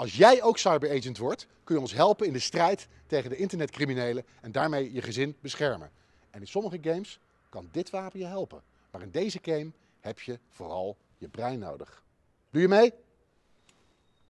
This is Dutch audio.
Als jij ook cyberagent wordt, kun je ons helpen in de strijd tegen de internetcriminelen en daarmee je gezin beschermen. En in sommige games kan dit wapen je helpen. Maar in deze game heb je vooral je brein nodig. Doe je mee?